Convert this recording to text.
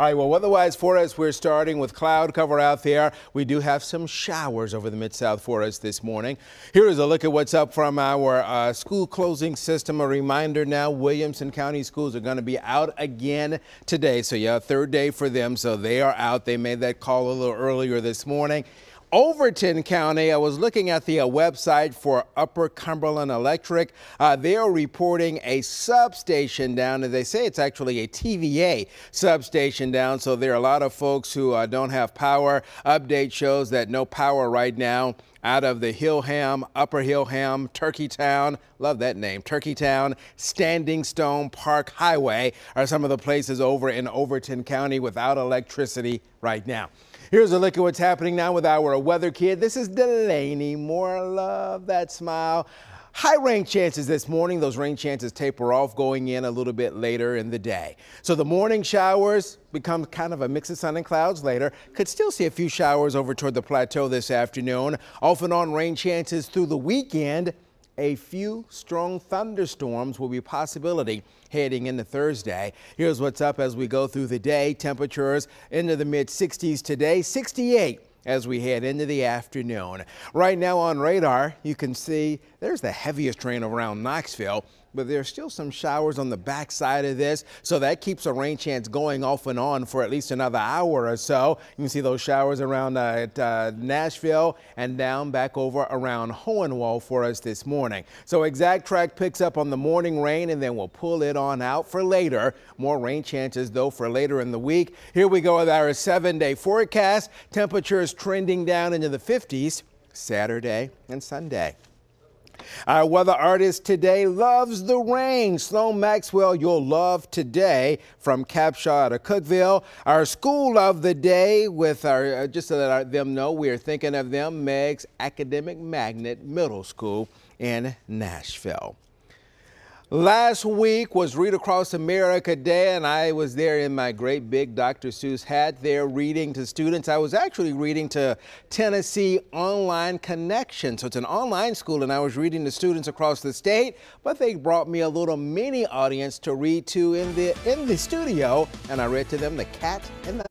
All right, well, weather-wise for us, we're starting with cloud cover out there. We do have some showers over the Mid-South for us this morning. Here is a look at what's up from our uh, school closing system. A reminder now, Williamson County schools are going to be out again today. So, yeah, third day for them. So they are out. They made that call a little earlier this morning. Overton County, I was looking at the website for Upper Cumberland Electric. Uh, they are reporting a substation down, and they say it's actually a TVA substation down. So there are a lot of folks who uh, don't have power. Update shows that no power right now out of the Hillham, Upper Hillham, Turkey Town. love that name, Turkey Town. Standing Stone Park Highway are some of the places over in Overton County without electricity right now. Here's a look at what's happening now with our weather kid. This is Delaney. More love that smile. High rain chances this morning. Those rain chances taper off going in a little bit later in the day. So the morning showers become kind of a mix of sun and clouds later. Could still see a few showers over toward the plateau this afternoon. Off and on rain chances through the weekend a few strong thunderstorms will be a possibility heading into Thursday. Here's what's up as we go through the day. Temperatures into the mid 60s today, 68 as we head into the afternoon. Right now on radar, you can see there's the heaviest rain around Knoxville but there are still some showers on the backside of this, so that keeps a rain chance going off and on for at least another hour or so. You can see those showers around uh, at uh, Nashville and down back over around Hohenwald for us this morning. So exact track picks up on the morning rain and then we'll pull it on out for later. More rain chances though for later in the week. Here we go with our seven day forecast. Temperatures trending down into the 50s Saturday and Sunday. Our weather artist today loves the rain. Sloan Maxwell, you'll love today from Capshaw to Cookville. Our school of the day with our, uh, just so that our, them know, we are thinking of them, Meg's Academic Magnet Middle School in Nashville. Last week was Read Across America Day, and I was there in my great big Dr. Seuss hat there reading to students. I was actually reading to Tennessee Online Connection. So it's an online school, and I was reading to students across the state, but they brought me a little mini audience to read to in the, in the studio, and I read to them The Cat and the